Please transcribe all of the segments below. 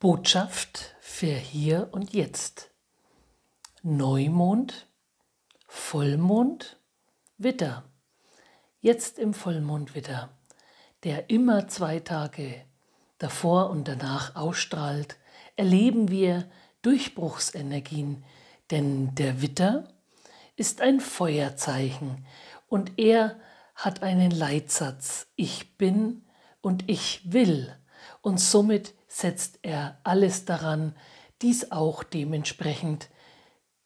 Botschaft für hier und jetzt. Neumond, Vollmond, Witter. Jetzt im Vollmond Witter, der immer zwei Tage davor und danach ausstrahlt, erleben wir Durchbruchsenergien, denn der Witter ist ein Feuerzeichen und er hat einen Leitsatz, ich bin und ich will und somit setzt er alles daran, dies auch dementsprechend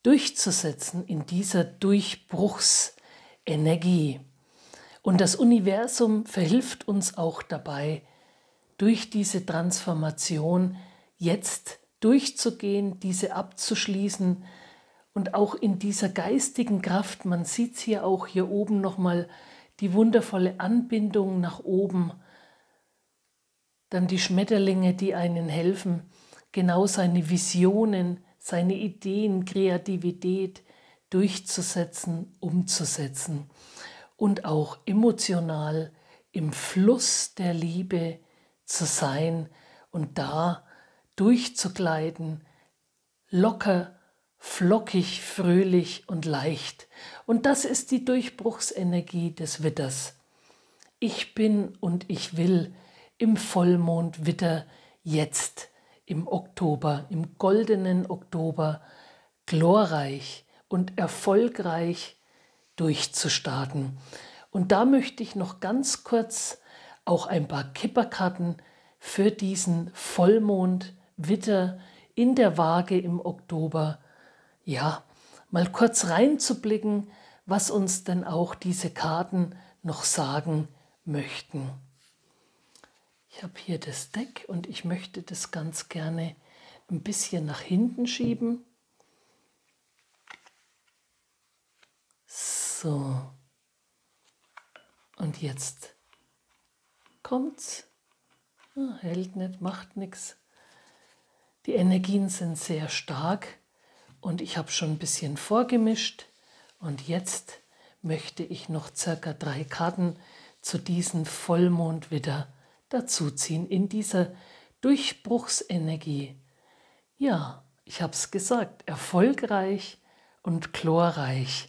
durchzusetzen in dieser Durchbruchsenergie. Und das Universum verhilft uns auch dabei, durch diese Transformation jetzt durchzugehen, diese abzuschließen und auch in dieser geistigen Kraft, man sieht es hier auch hier oben nochmal, die wundervolle Anbindung nach oben, dann die Schmetterlinge, die einen helfen, genau seine Visionen, seine Ideen, Kreativität durchzusetzen, umzusetzen und auch emotional im Fluss der Liebe zu sein und da durchzugleiten, locker, flockig, fröhlich und leicht. Und das ist die Durchbruchsenergie des Witters. Ich bin und ich will im Vollmondwitter jetzt im Oktober, im goldenen Oktober glorreich und erfolgreich durchzustarten. Und da möchte ich noch ganz kurz auch ein paar Kipperkarten für diesen Vollmondwitter in der Waage im Oktober, ja, mal kurz reinzublicken, was uns denn auch diese Karten noch sagen möchten ich habe hier das Deck und ich möchte das ganz gerne ein bisschen nach hinten schieben. So. Und jetzt kommt's. Ja, ah, hält nicht, macht nichts. Die Energien sind sehr stark und ich habe schon ein bisschen vorgemischt. Und jetzt möchte ich noch circa drei Karten zu diesem Vollmond wieder dazuziehen in dieser Durchbruchsenergie. Ja, ich habe es gesagt, erfolgreich und glorreich.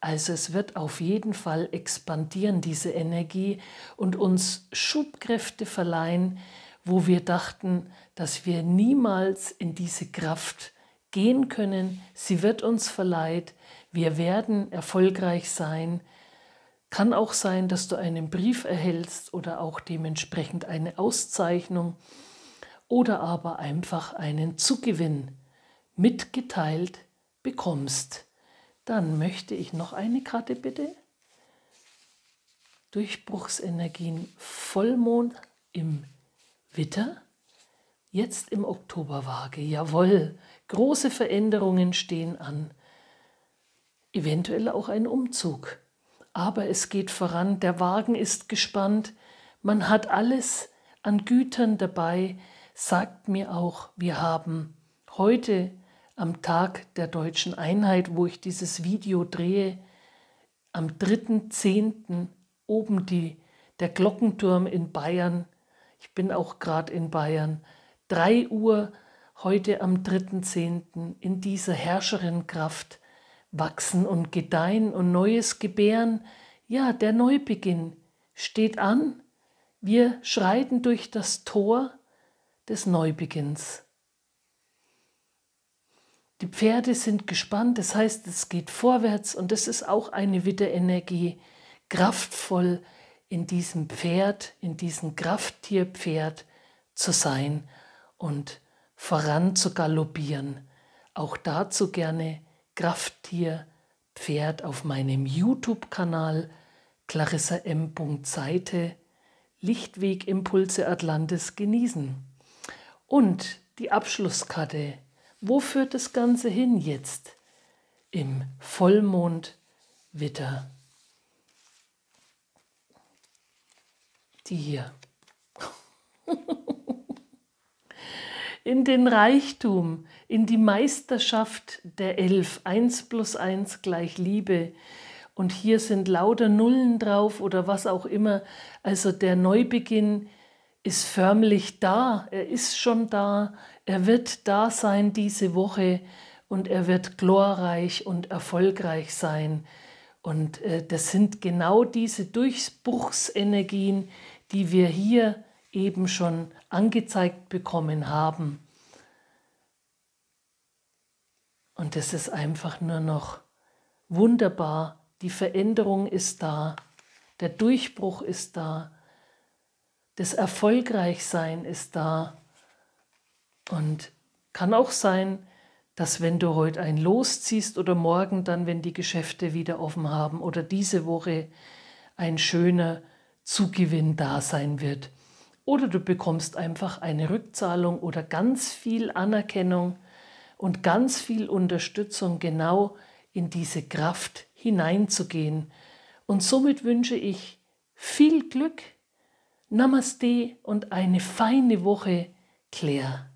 Also es wird auf jeden Fall expandieren, diese Energie, und uns Schubkräfte verleihen, wo wir dachten, dass wir niemals in diese Kraft gehen können. Sie wird uns verleiht. Wir werden erfolgreich sein. Kann auch sein, dass du einen Brief erhältst oder auch dementsprechend eine Auszeichnung oder aber einfach einen Zugewinn mitgeteilt bekommst. Dann möchte ich noch eine Karte bitte. Durchbruchsenergien Vollmond im Witter. Jetzt im Oktober Waage. Jawohl, große Veränderungen stehen an. Eventuell auch ein Umzug aber es geht voran, der Wagen ist gespannt, man hat alles an Gütern dabei, sagt mir auch, wir haben heute am Tag der deutschen Einheit, wo ich dieses Video drehe, am 3.10. oben die, der Glockenturm in Bayern, ich bin auch gerade in Bayern, 3 Uhr heute am 3.10. in dieser Herrscherinkraft wachsen und gedeihen und Neues gebären. Ja, der Neubeginn steht an. Wir schreiten durch das Tor des Neubeginns. Die Pferde sind gespannt, das heißt, es geht vorwärts und das ist auch eine Witterenergie, kraftvoll in diesem Pferd, in diesem Krafttierpferd zu sein und voran zu galoppieren. Auch dazu gerne Krafttier Pferd auf meinem YouTube-Kanal Clarissa M. Seite Lichtweg Impulse Atlantis genießen. Und die Abschlusskarte. Wo führt das Ganze hin jetzt? Im Vollmond Witter. Die hier. in den Reichtum, in die Meisterschaft der Elf. Eins plus eins gleich Liebe. Und hier sind lauter Nullen drauf oder was auch immer. Also der Neubeginn ist förmlich da. Er ist schon da. Er wird da sein diese Woche und er wird glorreich und erfolgreich sein. Und äh, das sind genau diese Durchbruchsenergien, die wir hier eben schon angezeigt bekommen haben. Und es ist einfach nur noch wunderbar. Die Veränderung ist da, der Durchbruch ist da, das Erfolgreichsein ist da. Und kann auch sein, dass wenn du heute ein Los ziehst oder morgen dann, wenn die Geschäfte wieder offen haben oder diese Woche ein schöner Zugewinn da sein wird oder du bekommst einfach eine Rückzahlung oder ganz viel Anerkennung und ganz viel Unterstützung, genau in diese Kraft hineinzugehen. Und somit wünsche ich viel Glück, Namaste und eine feine Woche, Claire.